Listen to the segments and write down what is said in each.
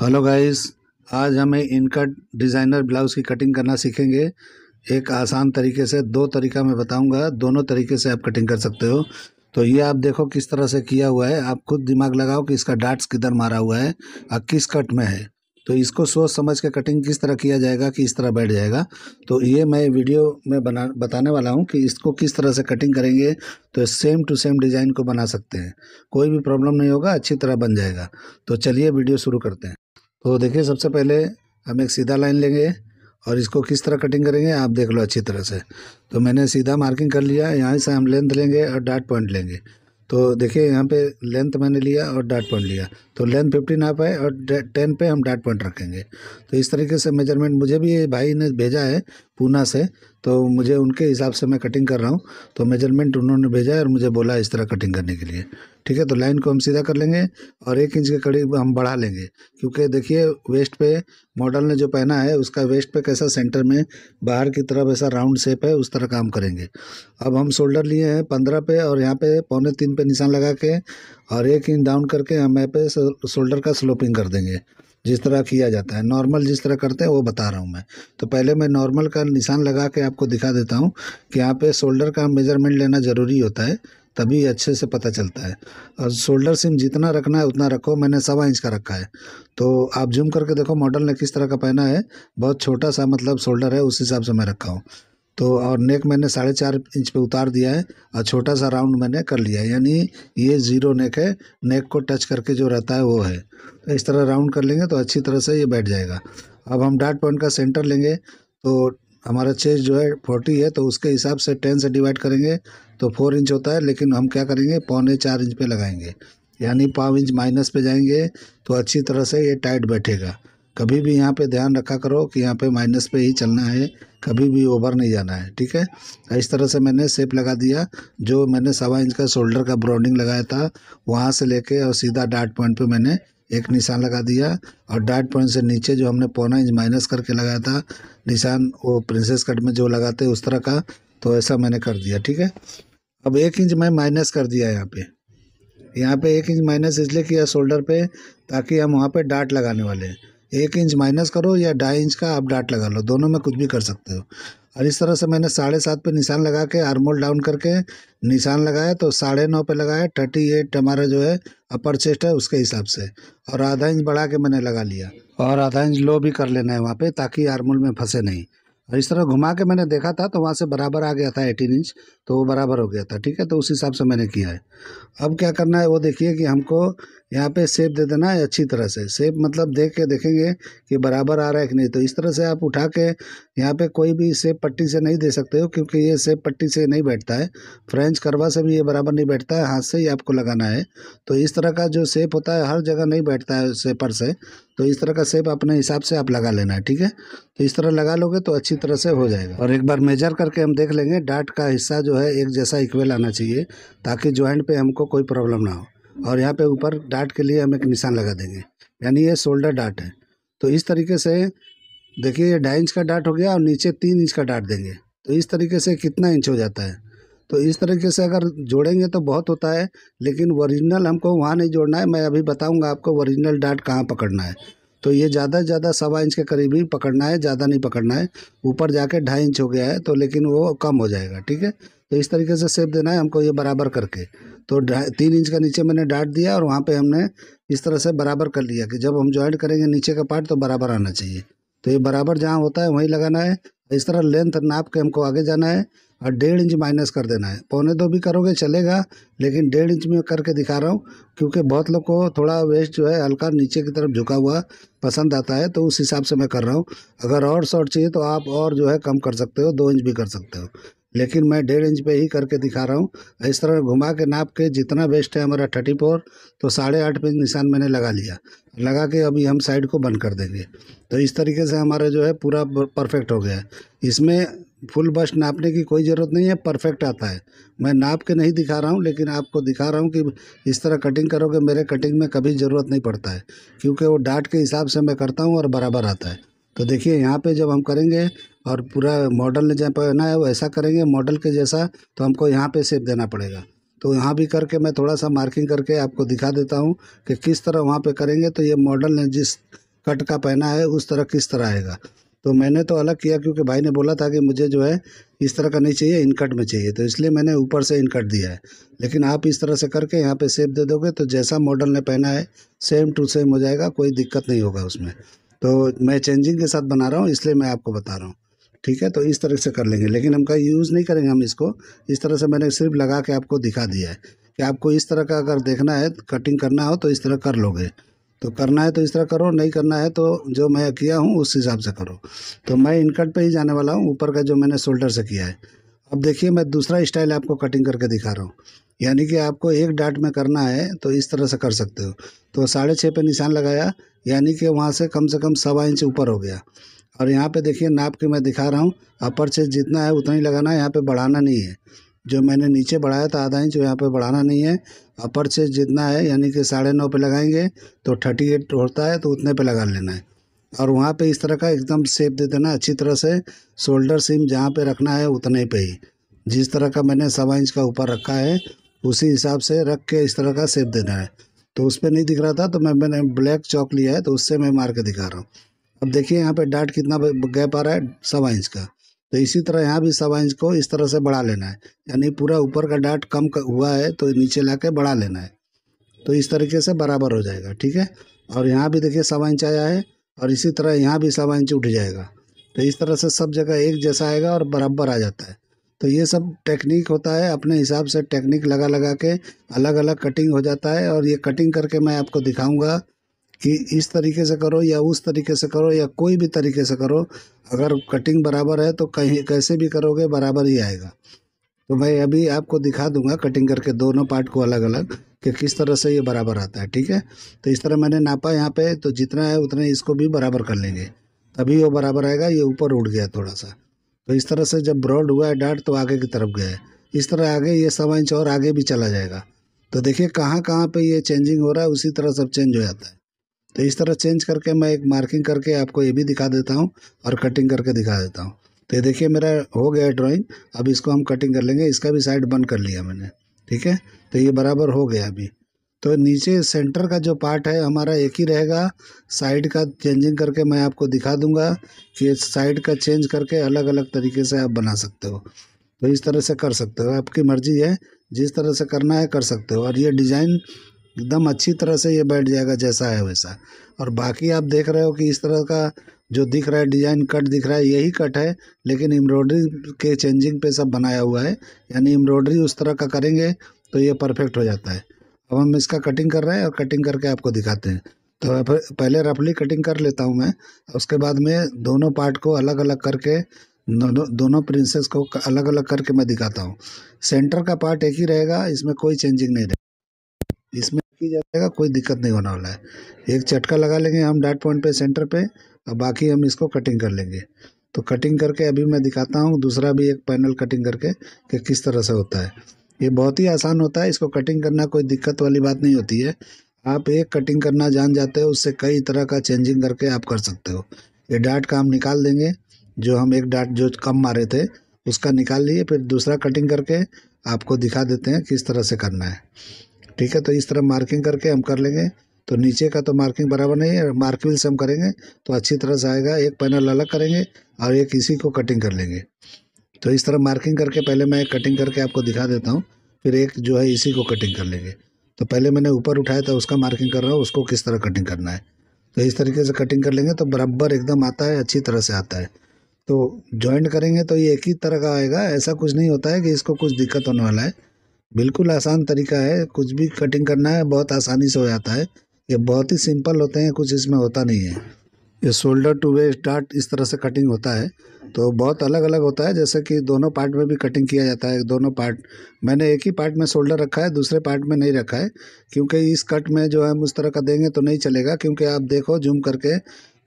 Hello guys आज हमें इनका डिज़ाइनर ब्लाउज़ की कटिंग करना सीखेंगे एक आसान तरीके से दो तरीका मैं बताऊंगा दोनों तरीके से आप कटिंग कर सकते हो तो ये आप देखो किस तरह से किया हुआ है आप खुद दिमाग लगाओ कि इसका डाट्स किधर मारा हुआ है और किस कट में है तो इसको सोच समझ के कटिंग किस तरह किया जाएगा कि इस तरह बैठ जाएगा तो ये मैं वीडियो में बना बताने वाला हूँ कि इसको किस तरह से कटिंग करेंगे तो सेम टू सेम डिज़ाइन को बना सकते हैं कोई भी प्रॉब्लम नहीं होगा अच्छी तरह बन जाएगा तो चलिए वीडियो शुरू करते हैं तो देखिए सबसे पहले हम एक सीधा लाइन लेंगे और इसको किस तरह कटिंग करेंगे आप देख लो अच्छी तरह से तो मैंने सीधा मार्किंग कर लिया यहाँ से हम लेंथ लेंगे और डाट पॉइंट लेंगे तो देखिए यहाँ पे लेंथ मैंने लिया और डाट पॉइंट लिया तो लेंथ फिफ्टीन हाफ है और टेन पे हम डाट पॉइंट रखेंगे तो इस तरीके से मेजरमेंट मुझे भी भाई ने भेजा है पूना से तो मुझे उनके हिसाब से मैं कटिंग कर रहा हूँ तो मेजरमेंट उन्होंने भेजा है और मुझे बोला इस तरह कटिंग करने के लिए ठीक है तो लाइन को हम सीधा कर लेंगे और एक इंच के करीब हम बढ़ा लेंगे क्योंकि देखिए वेस्ट पे मॉडल ने जो पहना है उसका वेस्ट पे कैसा सेंटर में बाहर की तरफ ऐसा राउंड शेप है उस तरह काम करेंगे अब हम शोल्डर लिए हैं पंद्रह पे और यहाँ पे पौने तीन पे निशान लगा के और एक इंच डाउन करके हम यहाँ पे शोल्डर का स्लोपिंग कर देंगे जिस तरह किया जाता है नॉर्मल जिस तरह करते हैं वो बता रहा हूँ मैं तो पहले मैं नॉर्मल का निशान लगा के आपको दिखा देता हूँ कि यहाँ पे शोल्डर का मेजरमेंट लेना ज़रूरी होता है तभी अच्छे से पता चलता है और शोल्डर सिम जितना रखना है उतना रखो मैंने सवा इंच का रखा है तो आप जूम करके देखो मॉडल ने किस तरह का पहना है बहुत छोटा सा मतलब शोल्डर है उस हिसाब से मैं रखा हूँ तो और नेक मैंने साढ़े चार इंच पे उतार दिया है और छोटा सा राउंड मैंने कर लिया है यानी ये ज़ीरो नेक है नेक को टच करके जो रहता है वो है तो इस तरह राउंड कर लेंगे तो अच्छी तरह से ये बैठ जाएगा अब हम डार्ट पॉइंट का सेंटर लेंगे तो हमारा चेस जो है फोर्टी है तो उसके हिसाब से टेन से डिवाइड करेंगे तो फोर इंच होता है लेकिन हम क्या करेंगे पौने चार इंच पर लगाएंगे यानी पाँव इंच माइनस पे जाएंगे तो अच्छी तरह से ये टाइट बैठेगा कभी भी यहाँ पे ध्यान रखा करो कि यहाँ पे माइनस पे ही चलना है कभी भी ओवर नहीं जाना है ठीक है इस तरह से मैंने सेप लगा दिया जो मैंने सवा इंच का शोल्डर का ब्रॉन्डिंग लगाया था वहाँ से लेके और सीधा डार्ट पॉइंट पे मैंने एक निशान लगा दिया और डार्ट पॉइंट से नीचे जो हमने पौना इंच माइनस करके लगाया था निशान वो प्रिंसेस कट में जो लगाते उस तरह का तो ऐसा मैंने कर दिया ठीक है अब एक इंच मैं माइनस कर दिया यहाँ पर यहाँ पर एक इंच माइनस इसलिए किया शोल्डर पर ताकि हम वहाँ पर डार्ट लगाने वाले हैं एक इंच माइनस करो या ढाई इंच का आप डाट लगा लो दोनों में कुछ भी कर सकते हो और इस तरह से मैंने साढ़े सात पर निशान लगा के आर्मोल डाउन करके निशान लगाया तो साढ़े नौ पर लगाया थर्टी एट हमारा जो है अपर चेस्ट है उसके हिसाब से और आधा इंच बढ़ा के मैंने लगा लिया और आधा इंच लो भी कर लेना है वहाँ पे ताकि आर्मोल में फंसे नहीं और इस तरह घुमा के मैंने देखा था तो वहाँ से बराबर आ गया था एटीन इंच तो वो बराबर हो गया था ठीक है तो उस हिसाब से मैंने किया है अब क्या करना है वो देखिए कि हमको यहाँ पे सेप दे देना है अच्छी तरह से सेप मतलब देख के देखेंगे कि बराबर आ रहा है कि नहीं तो इस तरह से आप उठा के यहाँ पे कोई भी सेप पट्टी से नहीं दे सकते हो क्योंकि ये सेप पट्टी से नहीं बैठता है फ्रेंच करवा से भी ये बराबर नहीं बैठता है हाथ से ही आपको लगाना है तो इस तरह का जो सेप होता है हर जगह नहीं बैठता है सेपर से तो इस तरह का सेप अपने हिसाब से आप लगा लेना है ठीक है तो इस तरह लगा लोगे तो अच्छी तरह से हो जाएगा और एक बार मेजर करके हम देख लेंगे डाट का हिस्सा जो है एक जैसा इक्वल आना चाहिए ताकि ज्वाइंट पर हमको कोई प्रॉब्लम ना हो और यहाँ पे ऊपर डाट के लिए हम एक निशान लगा देंगे यानी ये शोल्डर डाट है तो इस तरीके से देखिए ये ढाई इंच का डाट हो गया और नीचे तीन इंच का डाट देंगे तो इस तरीके से कितना इंच हो जाता है तो इस तरीके से अगर जोड़ेंगे तो बहुत होता है लेकिन ओरिजिनल हमको वहाँ नहीं जोड़ना है मैं अभी बताऊँगा आपको ओरिजिनल डाट कहाँ पकड़ना है तो ये ज़्यादा से ज़्यादा सवा इंच के करीब ही पकड़ना है ज़्यादा नहीं पकड़ना है ऊपर जाके ढाई इंच हो गया है तो लेकिन वो कम हो जाएगा ठीक है तो इस तरीके से सेप देना है हमको ये बराबर करके तो तीन इंच का नीचे मैंने डाट दिया और वहाँ पे हमने इस तरह से बराबर कर लिया कि जब हम ज्वाइंट करेंगे नीचे का पार्ट तो बराबर आना चाहिए तो ये बराबर जहाँ होता है वहीं लगाना है इस तरह लेंथ नाप के हमको आगे जाना है और डेढ़ इंच माइनस कर देना है पौने दो भी करोगे चलेगा लेकिन डेढ़ इंच में करके दिखा रहा हूँ क्योंकि बहुत लोग को थोड़ा वेस्ट जो है हल्का नीचे की तरफ झुका हुआ पसंद आता है तो उस हिसाब से मैं कर रहा हूँ अगर और शॉर्ट चाहिए तो आप और जो है कम कर सकते हो दो इंच भी कर सकते हो लेकिन मैं डेढ़ इंच पे ही करके दिखा रहा हूँ इस तरह घुमा के नाप के जितना वेस्ट है हमारा थर्टी फोर तो साढ़े आठ पे निशान मैंने लगा लिया लगा के अभी हम साइड को बंद कर देंगे तो इस तरीके से हमारा जो है पूरा परफेक्ट हो गया है इसमें फुल बस्ट नापने की कोई ज़रूरत नहीं है परफेक्ट आता है मैं नाप के नहीं दिखा रहा हूँ लेकिन आपको दिखा रहा हूँ कि इस तरह कटिंग करोगे मेरे कटिंग में कभी ज़रूरत नहीं पड़ता है क्योंकि वो डाट के हिसाब से मैं करता हूँ और बराबर आता है तो देखिए यहाँ पे जब हम करेंगे और पूरा मॉडल ने जहाँ पहना है वैसा करेंगे मॉडल के जैसा तो हमको यहाँ पे सेप देना पड़ेगा तो यहाँ भी करके मैं थोड़ा सा मार्किंग करके आपको दिखा देता हूँ कि किस तरह वहाँ पे करेंगे तो ये मॉडल ने जिस कट का पहना है उस तरह किस तरह आएगा तो मैंने तो अलग किया क्योंकि भाई ने बोला था कि मुझे जो है इस तरह का नहीं चाहिए इनकट में चाहिए तो इसलिए मैंने ऊपर से इनकट दिया है लेकिन आप इस तरह से करके यहाँ पर सेप दे दोगे तो जैसा मॉडल ने पहना है सेम टू सेम हो जाएगा कोई दिक्कत नहीं होगा उसमें तो मैं चेंजिंग के साथ बना रहा हूँ इसलिए मैं आपको बता रहा हूँ ठीक है तो इस तरह से कर लेंगे लेकिन हम का यूज़ नहीं करेंगे हम इसको इस तरह से मैंने सिर्फ लगा के आपको दिखा दिया है कि आपको इस तरह का अगर देखना है कटिंग करना हो तो इस तरह कर लोगे तो करना है तो इस तरह करो नहीं करना है तो जो मैं किया हूँ उस हिसाब से करो तो मैं इनकट पर ही जाने वाला हूँ ऊपर का जो मैंने शोल्डर से किया है अब देखिए मैं दूसरा स्टाइल आपको कटिंग करके दिखा रहा हूँ यानी कि आपको एक डाट में करना है तो इस तरह से कर सकते हो तो साढ़े छः पे निशान लगाया यानी कि वहाँ से कम से कम सवा इंच ऊपर हो गया और यहाँ पे देखिए नाप के मैं दिखा रहा हूँ अपर चेस्ट जितना है उतना ही लगाना है यहाँ पे बढ़ाना नहीं है जो मैंने नीचे बढ़ाया था आधा इंच यहाँ पे बढ़ाना नहीं है अपर चेस्ट जितना है यानी कि साढ़े नौ पर लगाएंगे तो थर्टी एट होता है तो उतने पर लगा लेना है और वहाँ पर इस तरह का एकदम सेप दे देना अच्छी तरह से शोल्डर सिम जहाँ पर रखना है उतने पे ही जिस तरह का मैंने सवा इंच का ऊपर रखा है उसी हिसाब से रख के इस तरह का सेप देना है तो उस पर नहीं दिख रहा था तो मैं मैंने ब्लैक चौक लिया है तो उससे मैं मार के दिखा रहा हूँ अब देखिए यहाँ पे डाट कितना गैप आ रहा है सवा इंच का तो इसी तरह यहाँ भी सवा इंच को इस तरह से बढ़ा लेना है यानी पूरा ऊपर का डाट कम हुआ है तो नीचे ला के बढ़ा लेना है तो इस तरीके से बराबर हो जाएगा ठीक है और यहाँ भी देखिए सवा इंच आया है और इसी तरह यहाँ भी सवा इंच उठ जाएगा तो इस तरह से सब जगह एक जैसा आएगा और बराबर आ जाता है तो ये सब टेक्निक होता है अपने हिसाब से टेक्निक लगा लगा के अलग अलग कटिंग हो जाता है और ये कटिंग करके मैं आपको दिखाऊँगा कि इस तरीके से करो या उस तरीके से करो या कोई भी तरीके से करो अगर कटिंग बराबर है तो कहीं कैसे भी करोगे बराबर ही आएगा तो मैं अभी आपको दिखा दूंगा कटिंग करके दोनों पार्ट को अलग अलग कि किस तरह से ये बराबर आता है ठीक है तो इस तरह मैंने नापा यहाँ पे तो जितना है उतना इसको भी बराबर कर लेंगे तभी वो बराबर आएगा ये ऊपर उड़ गया थोड़ा सा तो इस तरह से जब ब्रॉड हुआ है डाट तो आगे की तरफ गया है इस तरह आगे ये सवा इंच और आगे भी चला जाएगा तो देखिए कहाँ कहाँ पर ये चेंजिंग हो रहा है उसी तरह सब चेंज हो जाता है तो इस तरह चेंज करके मैं एक मार्किंग करके आपको ये भी दिखा देता हूँ और कटिंग करके दिखा देता हूँ तो देखिए मेरा हो गया ड्राइंग अब इसको हम कटिंग कर लेंगे इसका भी साइड बंद कर लिया मैंने ठीक है तो ये बराबर हो गया अभी तो नीचे सेंटर का जो पार्ट है हमारा एक ही रहेगा साइड का चेंजिंग करके मैं आपको दिखा दूंगा कि साइड का चेंज करके अलग अलग तरीके से आप बना सकते हो तो इस तरह से कर सकते हो आपकी मर्ज़ी है जिस तरह से करना है कर सकते हो और ये डिज़ाइन एकदम अच्छी तरह से ये बैठ जाएगा जैसा है वैसा और बाकी आप देख रहे हो कि इस तरह का जो दिख रहा है डिजाइन कट दिख रहा है यही कट है लेकिन एम्ब्रॉयडरी के चेंजिंग पे सब बनाया हुआ है यानी एम्ब्रॉयडरी उस तरह का करेंगे तो ये परफेक्ट हो जाता है अब हम इसका कटिंग कर रहे हैं और कटिंग करके आपको दिखाते हैं तो पहले रफली कटिंग कर लेता हूँ मैं उसके बाद में दोनों पार्ट को अलग अलग करके दोनों दोनों प्रिंसेस को अलग अलग करके मैं दिखाता हूँ सेंटर का पार्ट एक ही रहेगा इसमें कोई चेंजिंग नहीं रहेगा इसमें की जाएगा कोई दिक्कत नहीं होने वाला है एक चटका लगा लेंगे हम डाट पॉइंट पे सेंटर पे और बाकी हम इसको कटिंग कर लेंगे तो कटिंग करके अभी मैं दिखाता हूँ दूसरा भी एक पैनल कटिंग करके कि किस तरह से होता है ये बहुत ही आसान होता है इसको कटिंग करना कोई दिक्कत वाली बात नहीं होती है आप एक कटिंग करना जान जाते हो उससे कई तरह का चेंजिंग करके आप कर सकते हो ये डाट का हम निकाल देंगे जो हम एक डाट जो कम मारे थे उसका निकाल लिए फिर दूसरा कटिंग करके आपको दिखा देते हैं किस तरह से करना है ठीक है तो इस तरह मार्किंग करके हम कर लेंगे तो नीचे का तो मार्किंग बराबर नहीं है मार्कविल से हम करेंगे तो अच्छी तरह से आएगा एक पैनल अलग करेंगे और एक इसी को कटिंग कर लेंगे तो इस तरह मार्किंग करके पहले मैं कटिंग करके आपको दिखा देता हूँ फिर एक जो है इसी को कटिंग कर लेंगे तो पहले मैंने ऊपर उठाया था उसका मार्किंग कर रहा हूँ उसको किस तरह कटिंग करना है तो इस तरीके से कटिंग कर लेंगे तो बराबर एकदम आता है अच्छी तरह से आता है तो जॉइंट करेंगे तो ये एक ही तरह का आएगा ऐसा कुछ नहीं होता है कि इसको कुछ दिक्कत होने वाला है बिल्कुल आसान तरीका है कुछ भी कटिंग करना है बहुत आसानी से हो जाता है ये बहुत ही सिंपल होते हैं कुछ इसमें होता नहीं है ये शोल्डर टू वे स्टार्ट इस तरह से कटिंग होता है तो बहुत अलग अलग होता है जैसे कि दोनों पार्ट में भी कटिंग किया जाता है दोनों पार्ट मैंने एक ही पार्ट में शोल्डर रखा है दूसरे पार्ट में नहीं रखा है क्योंकि इस कट में जो है हम उस तरह का देंगे तो नहीं चलेगा क्योंकि आप देखो जूम करके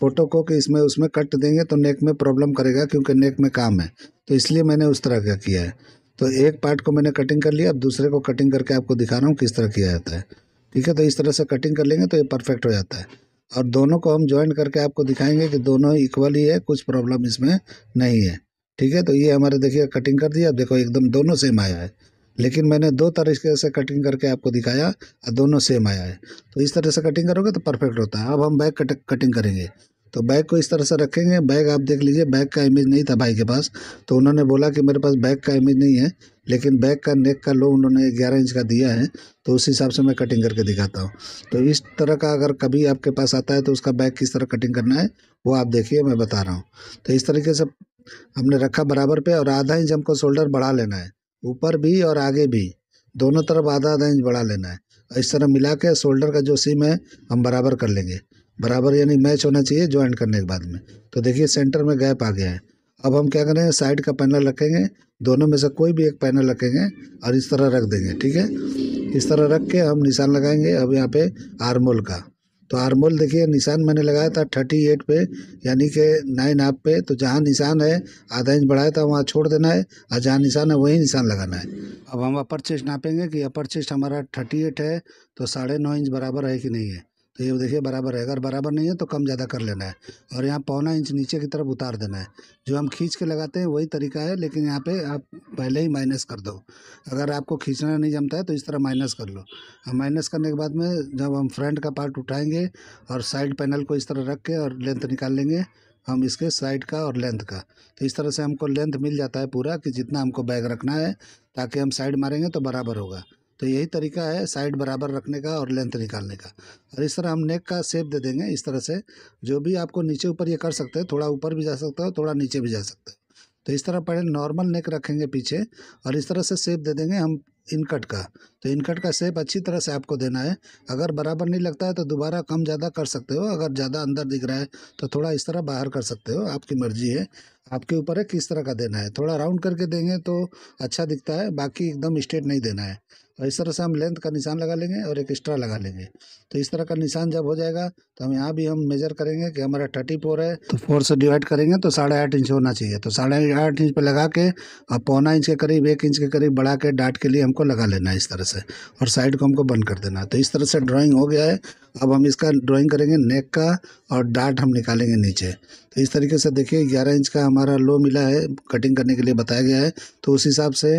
फ़ोटो को कि इसमें उसमें कट देंगे तो नेक में प्रॉब्लम करेगा क्योंकि नेक में काम है तो इसलिए मैंने उस तरह का किया है तो एक पार्ट को मैंने कटिंग कर लिया अब दूसरे को कटिंग करके आपको दिखा रहा हूँ किस तरह किया जाता है ठीक है तो इस तरह से कटिंग कर लेंगे तो ये परफेक्ट हो जाता है और दोनों को हम ज्वाइन करके आपको दिखाएंगे कि दोनों इक्वल ही है कुछ प्रॉब्लम इसमें नहीं है ठीक है तो ये हमारे देखिए कटिंग कर दिया अब देखो एकदम दोनों सेम आया है लेकिन मैंने दो तरीके से कटिंग करके आपको दिखाया और दोनों सेम आया है तो इस तरह से कटिंग करोगे तो परफेक्ट होता है अब हम बैक कटिंग करेंगे तो बैग को इस तरह से रखेंगे बैग आप देख लीजिए बैग का इमेज नहीं था भाई के पास तो उन्होंने बोला कि मेरे पास बैग का इमेज नहीं है लेकिन बैग का नेक का लो उन्होंने ग्यारह इंच का दिया है तो उस हिसाब से मैं कटिंग करके दिखाता हूँ तो इस तरह का अगर कभी आपके पास आता है तो उसका बैग किस तरह कटिंग करना है वो आप देखिए मैं बता रहा हूँ तो इस तरीके से हमने रखा बराबर पर और आधा इंच हमको शोल्डर बढ़ा लेना है ऊपर भी और आगे भी दोनों तरफ आधा आधा इंच बढ़ा लेना है इस तरह मिला के शोल्डर का जो सीम है हम बराबर कर लेंगे बराबर यानी मैच होना चाहिए ज्वाइंट करने के बाद में तो देखिए सेंटर में गैप आ गया है अब हम क्या करेंगे साइड का पैनल रखेंगे दोनों में से कोई भी एक पैनल रखेंगे और इस तरह रख देंगे ठीक है इस तरह रख के हम निशान लगाएंगे अब यहाँ पे आरमोल का तो आरमोल देखिए निशान मैंने लगाया था थर्टी एट पे यानी कि नाइन हाफ पे तो जहाँ निशान है आधा इंच बढ़ाया था वहाँ छोड़ देना है और जहाँ निशान है वहीं निशान लगाना है अब हम अपर चेस्ट नापेंगे कि अपर चेस्ट हमारा थर्टी एट है तो साढ़े नौ इंच बराबर है कि नहीं है तो ये देखिए बराबर है अगर बराबर नहीं है तो कम ज़्यादा कर लेना है और यहाँ पौना इंच नीचे की तरफ उतार देना है जो हम खींच के लगाते हैं वही तरीका है लेकिन यहाँ पे आप पहले ही माइनस कर दो अगर आपको खींचना नहीं जमता है तो इस तरह माइनस कर लो माइनस करने के बाद में जब हम फ्रंट का पार्ट उठाएँगे और साइड पैनल को इस तरह रख के और लेंथ निकाल लेंगे हम इसके साइड का और लेंथ का तो इस तरह से हमको लेंथ मिल जाता है पूरा कि जितना हमको बैग रखना है ताकि हम साइड मारेंगे तो बराबर होगा तो यही तरीका है साइड बराबर रखने का और लेंथ निकालने का और इस तरह हम नेक का शेप दे देंगे इस तरह से जो भी आपको नीचे ऊपर ये कर सकते हैं थोड़ा ऊपर भी जा सकता हो थोड़ा नीचे भी जा सकते हो तो इस तरह पहले नॉर्मल नेक रखेंगे पीछे और इस तरह से शेप दे देंगे हम इनकट का तो इनकट का शेप अच्छी तरह से आपको देना है अगर बराबर नहीं लगता है तो दोबारा कम ज़्यादा कर सकते हो अगर ज़्यादा अंदर दिख रहा है तो थोड़ा इस तरह बाहर कर सकते हो आपकी मर्ज़ी है आपके ऊपर है किस तरह का देना है थोड़ा राउंड करके देंगे तो अच्छा दिखता है बाकी एकदम स्ट्रेट नहीं देना है और इस तरह से हम लेंथ का निशान लगा लेंगे और एक एक्स्ट्रा लगा लेंगे तो इस तरह का निशान जब हो जाएगा तो हम यहाँ भी हम मेजर करेंगे कि हमारा थर्टी फोर है तो फोर से डिवाइड करेंगे तो साढ़े आठ इंच होना चाहिए तो साढ़े आठ इंच पर लगा के और पौना इंच के करीब एक इंच के करीब बढ़ा के डाट के लिए हमको लगा लेना है इस तरह से और साइड को हमको बंद कर देना है तो इस तरह से ड्राॅइंग हो गया है अब हम इसका ड्राॅइंग करेंगे नेक का और डाट हम निकालेंगे नीचे तो इस तरीके से देखिए ग्यारह इंच का हमारा लो मिला है कटिंग करने के लिए बताया गया है तो उस हिसाब से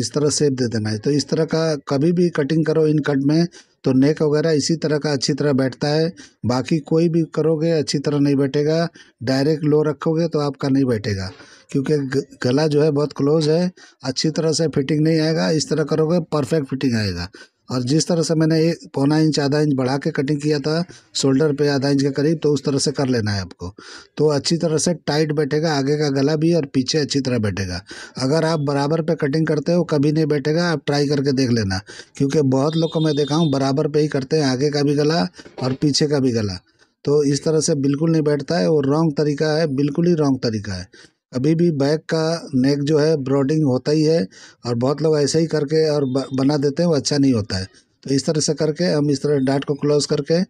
इस तरह सेप दे देना है तो इस तरह का कभी भी कटिंग करो इन कट में तो नेक वगैरह इसी तरह का अच्छी तरह बैठता है बाकी कोई भी करोगे अच्छी तरह नहीं बैठेगा डायरेक्ट लो रखोगे तो आपका नहीं बैठेगा क्योंकि गला जो है बहुत क्लोज है अच्छी तरह से फिटिंग नहीं आएगा इस तरह करोगे परफेक्ट फिटिंग आएगा और जिस तरह से मैंने एक पौना इंच आधा इंच बढ़ा के कटिंग किया था शोल्डर पे आधा इंच के करीब तो उस तरह से कर लेना है आपको तो अच्छी तरह से टाइट बैठेगा आगे का गला भी और पीछे अच्छी तरह बैठेगा अगर आप बराबर पे कटिंग करते हो कभी नहीं बैठेगा आप ट्राई करके देख लेना क्योंकि बहुत लोग को मैं देखा हूँ बराबर पर ही करते हैं आगे का भी गला और पीछे का भी गला तो इस तरह से बिल्कुल नहीं बैठता है वो रॉन्ग तरीका है बिल्कुल ही रॉन्ग तरीका है अभी भी बैक का नेक जो है ब्रॉडिंग होता ही है और बहुत लोग ऐसे ही करके और बना देते हैं वो अच्छा नहीं होता है तो इस तरह से करके हम इस तरह डाट को क्लोज करके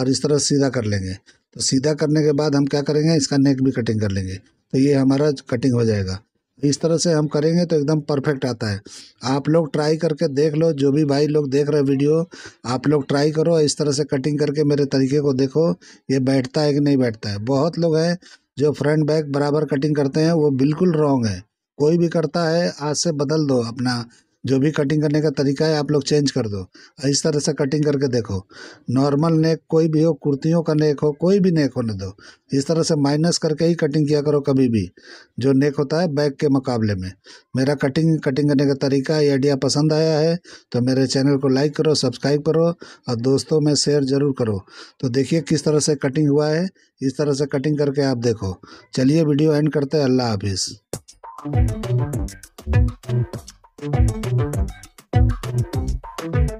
और इस तरह सीधा कर लेंगे तो सीधा करने के बाद हम क्या करेंगे इसका नेक भी कटिंग कर लेंगे तो ये हमारा कटिंग हो जाएगा इस तरह से हम करेंगे तो एकदम परफेक्ट आता है आप लोग ट्राई करके देख लो जो भी भाई लोग देख रहे वीडियो आप लोग ट्राई करो इस तरह से कटिंग करके मेरे तरीके को देखो ये बैठता है कि नहीं बैठता है बहुत लोग हैं जो फ्रंट बैक बराबर कटिंग करते हैं वो बिल्कुल रॉन्ग है कोई भी करता है आज से बदल दो अपना जो भी कटिंग करने का तरीका है आप लोग चेंज कर दो इस तरह से कटिंग करके देखो नॉर्मल नेक कोई भी हो कुर्तियों का नेक हो कोई भी नेक होने दो इस तरह से माइनस करके ही कटिंग किया करो कभी भी जो नेक होता है बैक के मुकाबले में मेरा कटिंग कटिंग करने का तरीका ये आइडिया पसंद आया है तो मेरे चैनल को लाइक करो सब्सक्राइब करो और दोस्तों में शेयर ज़रूर करो तो देखिए किस तरह से कटिंग हुआ है इस तरह से कटिंग करके आप देखो चलिए वीडियो एंड करते हैं अल्लाह हाफिज़ Thank you.